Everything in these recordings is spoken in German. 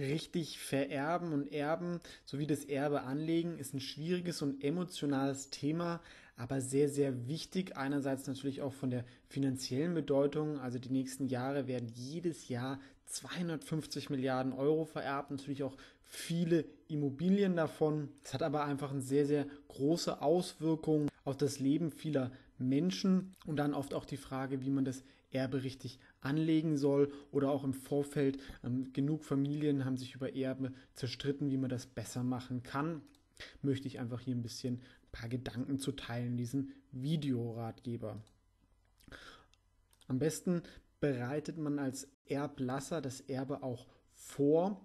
richtig vererben und erben sowie das Erbe anlegen ist ein schwieriges und emotionales Thema, aber sehr, sehr wichtig. Einerseits natürlich auch von der finanziellen Bedeutung. Also die nächsten Jahre werden jedes Jahr 250 Milliarden Euro vererbt, natürlich auch viele Immobilien davon. Es hat aber einfach eine sehr, sehr große Auswirkung auf das Leben vieler Menschen und dann oft auch die Frage, wie man das Erbe richtig anlegen soll oder auch im Vorfeld. Ähm, genug Familien haben sich über Erbe zerstritten, wie man das besser machen kann. Möchte ich einfach hier ein bisschen ein paar Gedanken zu teilen in diesem Videoratgeber. Am besten bereitet man als Erblasser das Erbe auch vor,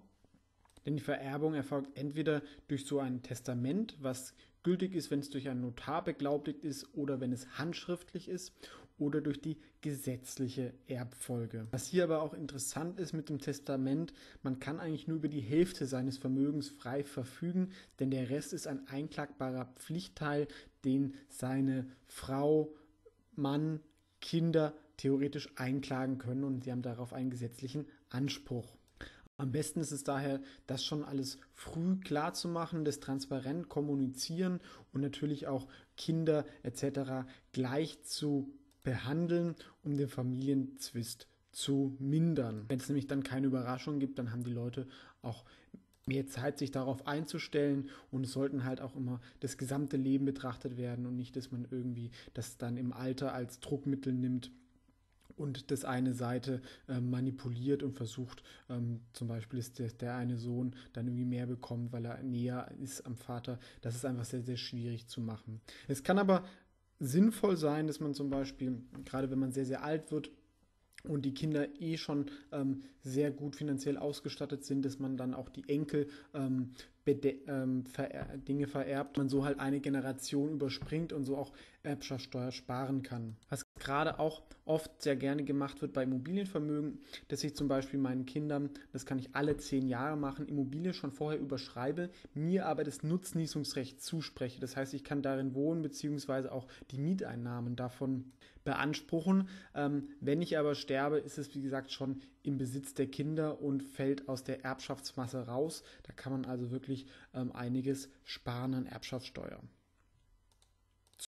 denn die Vererbung erfolgt entweder durch so ein Testament, was gültig ist, wenn es durch einen Notar beglaubigt ist oder wenn es handschriftlich ist oder durch die gesetzliche Erbfolge. Was hier aber auch interessant ist mit dem Testament, man kann eigentlich nur über die Hälfte seines Vermögens frei verfügen, denn der Rest ist ein einklagbarer Pflichtteil, den seine Frau, Mann, Kinder theoretisch einklagen können und sie haben darauf einen gesetzlichen Anspruch. Am besten ist es daher, das schon alles früh klar zu machen, das transparent kommunizieren und natürlich auch Kinder etc. gleich zu behandeln, um den Familienzwist zu mindern. Wenn es nämlich dann keine Überraschung gibt, dann haben die Leute auch mehr Zeit, sich darauf einzustellen und es sollten halt auch immer das gesamte Leben betrachtet werden und nicht, dass man irgendwie das dann im Alter als Druckmittel nimmt und das eine Seite äh, manipuliert und versucht, ähm, zum Beispiel ist der, der, eine Sohn dann irgendwie mehr bekommt, weil er näher ist am Vater. Das ist einfach sehr, sehr schwierig zu machen. Es kann aber sinnvoll sein, dass man zum Beispiel, gerade wenn man sehr, sehr alt wird, und die Kinder eh schon ähm, sehr gut finanziell ausgestattet sind, dass man dann auch die Enkel ähm, ähm ver Dinge vererbt, man so halt eine Generation überspringt und so auch Erbschaftssteuer sparen kann. Was gerade auch oft sehr gerne gemacht wird bei Immobilienvermögen, dass ich zum Beispiel meinen Kindern, das kann ich alle zehn Jahre machen, Immobilie schon vorher überschreibe, mir aber das Nutznießungsrecht zuspreche. Das heißt, ich kann darin wohnen beziehungsweise auch die Mieteinnahmen davon beanspruchen. Ähm, wenn ich aber sterbe, ist es wie gesagt schon im Besitz der Kinder und fällt aus der Erbschaftsmasse raus. Da kann man also wirklich ähm, einiges sparen an Erbschaftssteuer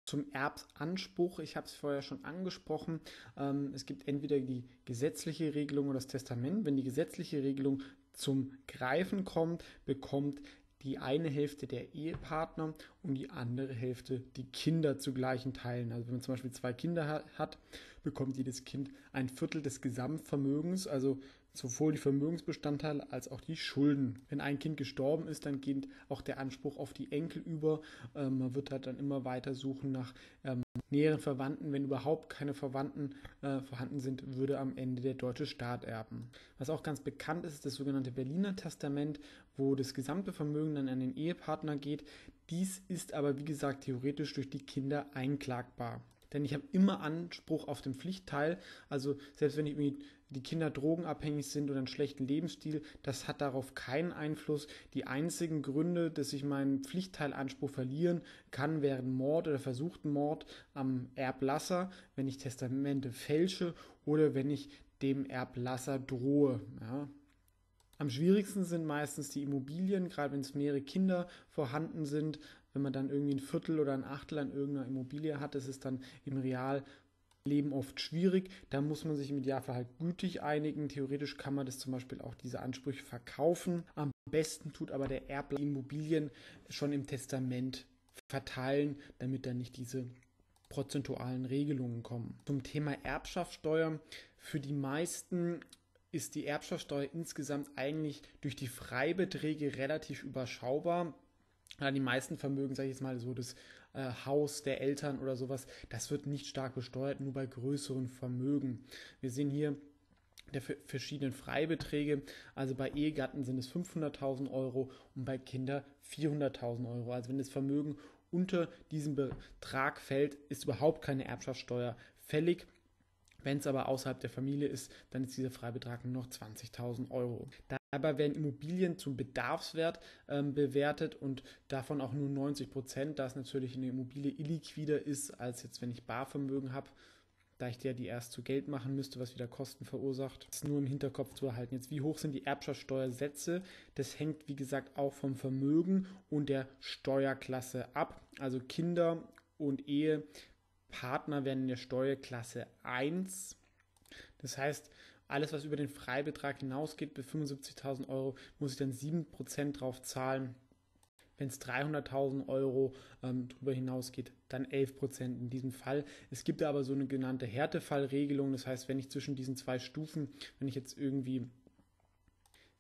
zum Erbsanspruch. Ich habe es vorher schon angesprochen. Ähm, es gibt entweder die gesetzliche Regelung oder das Testament. Wenn die gesetzliche Regelung zum Greifen kommt, bekommt die eine Hälfte der Ehepartner und die andere Hälfte die Kinder zu gleichen Teilen. Also wenn man zum Beispiel zwei Kinder hat, bekommt jedes Kind ein Viertel des Gesamtvermögens, also sowohl die Vermögensbestandteile als auch die Schulden. Wenn ein Kind gestorben ist, dann geht auch der Anspruch auf die Enkel über. Ähm, man wird halt dann immer weiter suchen nach ähm, näheren Verwandten. Wenn überhaupt keine Verwandten äh, vorhanden sind, würde am Ende der deutsche Staat erben. Was auch ganz bekannt ist, ist das sogenannte Berliner Testament, wo das gesamte Vermögen dann an den Ehepartner geht. Dies ist aber, wie gesagt, theoretisch durch die Kinder einklagbar. Denn ich habe immer Anspruch auf den Pflichtteil. Also selbst wenn irgendwie die Kinder drogenabhängig sind oder einen schlechten Lebensstil, das hat darauf keinen Einfluss. Die einzigen Gründe, dass ich meinen Pflichtteilanspruch verlieren kann, wären Mord oder versuchten Mord am Erblasser, wenn ich Testamente fälsche oder wenn ich dem Erblasser drohe. Ja. Am schwierigsten sind meistens die Immobilien, gerade wenn es mehrere Kinder vorhanden sind wenn man dann irgendwie ein Viertel oder ein Achtel an irgendeiner Immobilie hat, ist es dann im Realleben oft schwierig. Da muss man sich im Idealverhalt gütig einigen. Theoretisch kann man das zum Beispiel auch diese Ansprüche verkaufen. Am besten tut aber der Erbler Immobilien schon im Testament verteilen, damit dann nicht diese prozentualen Regelungen kommen. Zum Thema Erbschaftssteuer. Für die meisten ist die Erbschaftssteuer insgesamt eigentlich durch die Freibeträge relativ überschaubar oder die meisten Vermögen, sage ich jetzt mal so, das äh, Haus der Eltern oder sowas, das wird nicht stark besteuert, nur bei größeren Vermögen. Wir sehen hier der verschiedenen Freibeträge. Also bei Ehegatten sind es 500.000 Euro und bei Kinder 400.000 Euro. Also wenn das Vermögen unter diesen Betrag fällt, ist überhaupt keine Erbschaftssteuer fällig. Wenn es aber außerhalb der Familie ist, dann ist dieser Freibetrag nur noch 20.000 Euro. Dabei werden Immobilien zum Bedarfswert ähm, bewertet und davon auch nur 90 Prozent, da es natürlich eine Immobilie illiquider ist, als jetzt, wenn ich Barvermögen habe da ich dir die erst zu Geld machen müsste, was wieder Kosten verursacht. Das ist nur im Hinterkopf zu erhalten. Jetzt, wie hoch sind die Erbschaftssteuersätze? Das hängt, wie gesagt, auch vom Vermögen und der Steuerklasse ab. Also Kinder und Ehe Partner werden in der Steuerklasse 1. Das heißt, alles, was über den Freibetrag hinausgeht, bis 75.000 Euro, muss ich dann 7% drauf zahlen. Wenn es 300.000 Euro ähm, darüber hinausgeht, dann 11% in diesem Fall. Es gibt aber so eine genannte Härtefallregelung. Das heißt, wenn ich zwischen diesen zwei Stufen, wenn ich jetzt irgendwie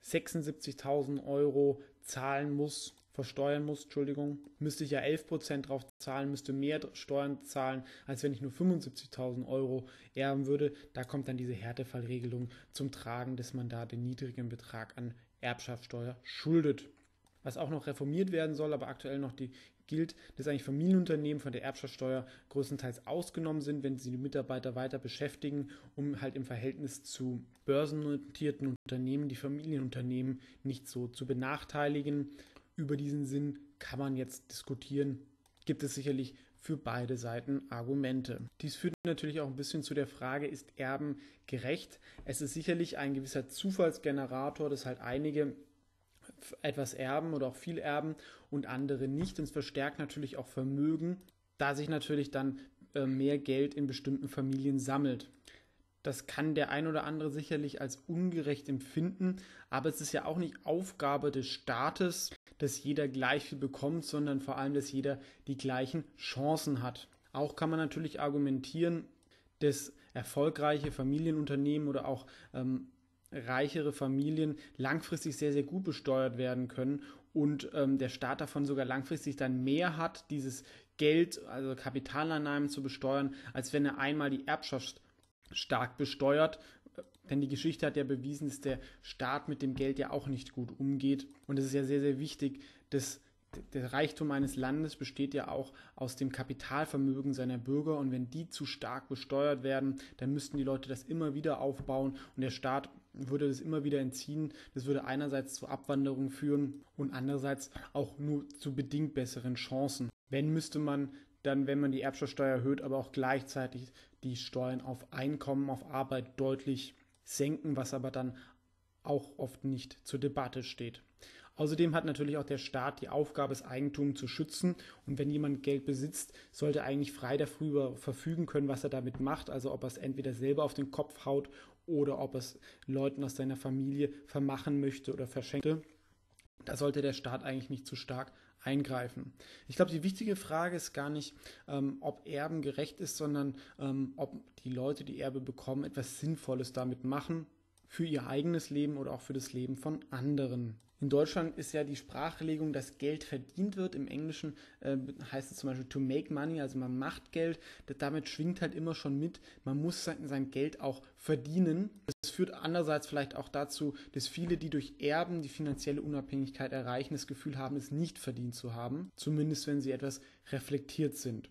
76.000 Euro zahlen muss, versteuern muss, Entschuldigung, müsste ich ja 11% drauf zahlen, müsste mehr Steuern zahlen, als wenn ich nur 75.000 Euro erben würde. Da kommt dann diese Härtefallregelung zum Tragen, dass man da den niedrigen Betrag an Erbschaftssteuer schuldet. Was auch noch reformiert werden soll, aber aktuell noch die gilt, dass eigentlich Familienunternehmen von der Erbschaftssteuer größtenteils ausgenommen sind, wenn sie die Mitarbeiter weiter beschäftigen, um halt im Verhältnis zu börsennotierten Unternehmen die Familienunternehmen nicht so zu benachteiligen über diesen Sinn kann man jetzt diskutieren. Gibt es sicherlich für beide Seiten Argumente. Dies führt natürlich auch ein bisschen zu der Frage, ist Erben gerecht? Es ist sicherlich ein gewisser Zufallsgenerator, dass halt einige etwas erben oder auch viel erben und andere nicht. Und es verstärkt natürlich auch Vermögen, da sich natürlich dann äh, mehr Geld in bestimmten Familien sammelt. Das kann der ein oder andere sicherlich als ungerecht empfinden, aber es ist ja auch nicht Aufgabe des Staates, dass jeder gleich viel bekommt, sondern vor allem, dass jeder die gleichen Chancen hat. Auch kann man natürlich argumentieren, dass erfolgreiche Familienunternehmen oder auch ähm, reichere Familien langfristig sehr, sehr gut besteuert werden können und ähm, der Staat davon sogar langfristig dann mehr hat, dieses Geld, also Kapitalannahmen zu besteuern, als wenn er einmal die Erbschaft stark besteuert. Denn die Geschichte hat ja bewiesen, dass der Staat mit dem Geld ja auch nicht gut umgeht. Und es ist ja sehr, sehr wichtig, dass der Reichtum eines Landes besteht ja auch aus dem Kapitalvermögen seiner Bürger und wenn die zu stark besteuert werden, dann müssten die Leute das immer wieder aufbauen und der Staat würde das immer wieder entziehen. Das würde einerseits zu Abwanderung führen und andererseits auch nur zu bedingt besseren Chancen. Wenn müsste man dann, wenn man die Erbschaftssteuer erhöht, aber auch gleichzeitig die Steuern auf Einkommen, auf Arbeit deutlich senken, was aber dann auch oft nicht zur Debatte steht. Außerdem hat natürlich auch der Staat die Aufgabe, das Eigentum zu schützen. Und wenn jemand Geld besitzt, sollte er eigentlich frei darüber verfügen können, was er damit macht. Also ob er es entweder selber auf den Kopf haut oder ob er es Leuten aus seiner Familie vermachen möchte oder verschenkt. Da sollte der Staat eigentlich nicht zu stark eingreifen. Ich glaube, die wichtige Frage ist gar nicht, ähm, ob Erben gerecht ist, sondern ähm, ob die Leute, die Erbe bekommen, etwas Sinnvolles damit machen für ihr eigenes Leben oder auch für das Leben von anderen. In Deutschland ist ja die Sprachlegung, dass Geld verdient wird. Im Englischen äh, heißt es zum Beispiel to make money, also man macht Geld. Das, damit schwingt halt immer schon mit, man muss sein, sein Geld auch verdienen. Das führt andererseits vielleicht auch dazu, dass viele, die durch Erben die finanzielle Unabhängigkeit erreichen, das Gefühl haben, es nicht verdient zu haben. Zumindest, wenn sie etwas reflektiert sind.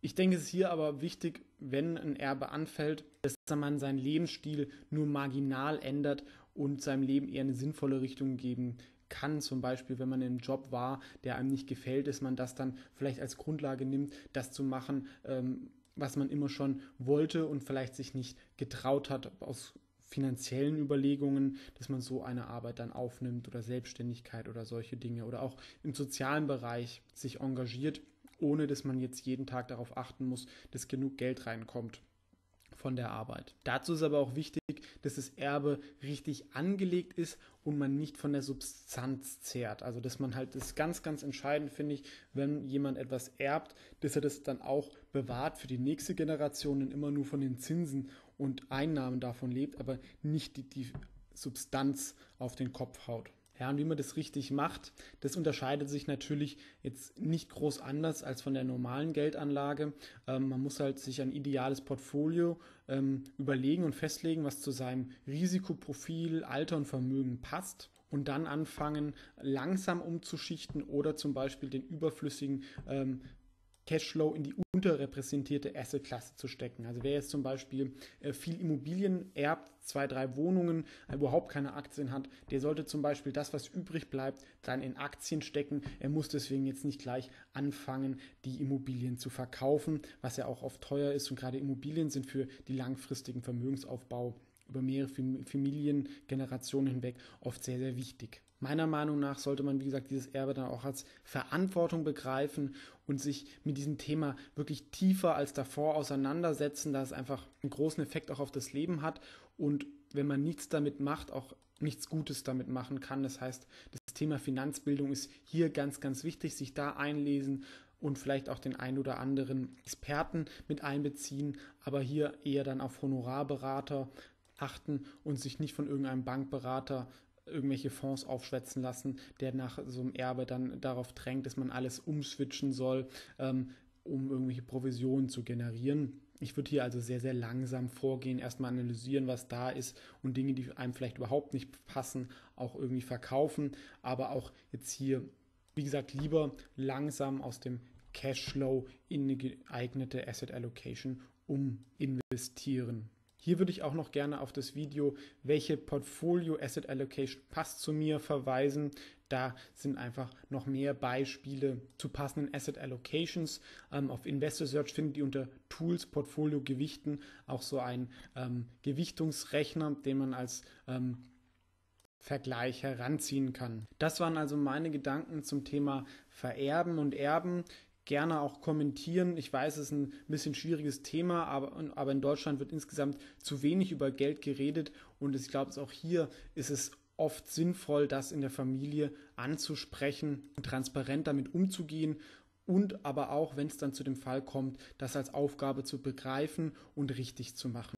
Ich denke, es ist hier aber wichtig, wenn ein Erbe anfällt, dass man seinen Lebensstil nur marginal ändert und seinem Leben eher eine sinnvolle Richtung geben kann. Zum Beispiel, wenn man in einem Job war, der einem nicht gefällt, dass man das dann vielleicht als Grundlage nimmt, das zu machen, ähm, was man immer schon wollte und vielleicht sich nicht getraut hat aus finanziellen Überlegungen, dass man so eine Arbeit dann aufnimmt oder Selbstständigkeit oder solche Dinge oder auch im sozialen Bereich sich engagiert, ohne dass man jetzt jeden Tag darauf achten muss, dass genug Geld reinkommt von der Arbeit. Dazu ist aber auch wichtig, dass das Erbe richtig angelegt ist und man nicht von der Substanz zehrt. Also dass man halt, das ist ganz, ganz entscheidend, finde ich, wenn jemand etwas erbt, dass er das dann auch bewahrt für die nächste Generation und immer nur von den Zinsen und Einnahmen davon lebt, aber nicht die, die Substanz auf den Kopf haut. Ja, und wie man das richtig macht, das unterscheidet sich natürlich jetzt nicht groß anders als von der normalen Geldanlage. Ähm, man muss halt sich ein ideales Portfolio ähm, überlegen und festlegen, was zu seinem Risikoprofil, Alter und Vermögen passt und dann anfangen, langsam umzuschichten oder zum Beispiel den überflüssigen ähm, Cashflow in die unterrepräsentierte Asset-Klasse zu stecken. Also wer jetzt zum Beispiel äh, viel Immobilien erbt, zwei, drei Wohnungen, äh, überhaupt keine Aktien hat, der sollte zum Beispiel das, was übrig bleibt, dann in Aktien stecken. Er muss deswegen jetzt nicht gleich anfangen, die Immobilien zu verkaufen, was ja auch oft teuer ist. Und gerade Immobilien sind für die langfristigen Vermögensaufbau über mehrere Familiengenerationen hinweg oft sehr, sehr wichtig meiner Meinung nach sollte man, wie gesagt, dieses Erbe dann auch als Verantwortung begreifen und sich mit diesem Thema wirklich tiefer als davor auseinandersetzen, da es einfach einen großen Effekt auch auf das Leben hat und wenn man nichts damit macht, auch nichts Gutes damit machen kann. Das heißt, das Thema Finanzbildung ist hier ganz, ganz wichtig, sich da einlesen und vielleicht auch den ein oder anderen Experten mit einbeziehen, aber hier eher dann auf Honorarberater achten und sich nicht von irgendeinem Bankberater irgendwelche Fonds aufschwätzen lassen, der nach so einem Erbe dann darauf drängt, dass man alles umswitchen soll, ähm, um irgendwelche Provisionen zu generieren. Ich würde hier also sehr, sehr langsam vorgehen, erstmal analysieren, was da ist und Dinge, die einem vielleicht überhaupt nicht passen, auch irgendwie verkaufen. Aber auch jetzt hier, wie gesagt, lieber langsam aus dem Cashflow in eine geeignete Asset Allocation um investieren. Hier würde ich auch noch gerne auf das Video, welche Portfolio Asset Allocation passt zu mir, verweisen. Da sind einfach noch mehr Beispiele zu passenden Asset Allocations. Ähm, auf Investor Search findet ihr unter Tools Portfolio Gewichten auch so einen ähm, Gewichtungsrechner, den man als ähm, Vergleich heranziehen kann. Das waren also meine Gedanken zum Thema Vererben und Erben gerne auch kommentieren. Ich weiß, es ist ein bisschen schwieriges Thema, aber, aber in Deutschland wird insgesamt zu wenig über Geld geredet und ich glaube, auch hier ist es oft sinnvoll, das in der Familie anzusprechen, transparent damit umzugehen und aber auch, wenn es dann zu dem Fall kommt, das als Aufgabe zu begreifen und richtig zu machen.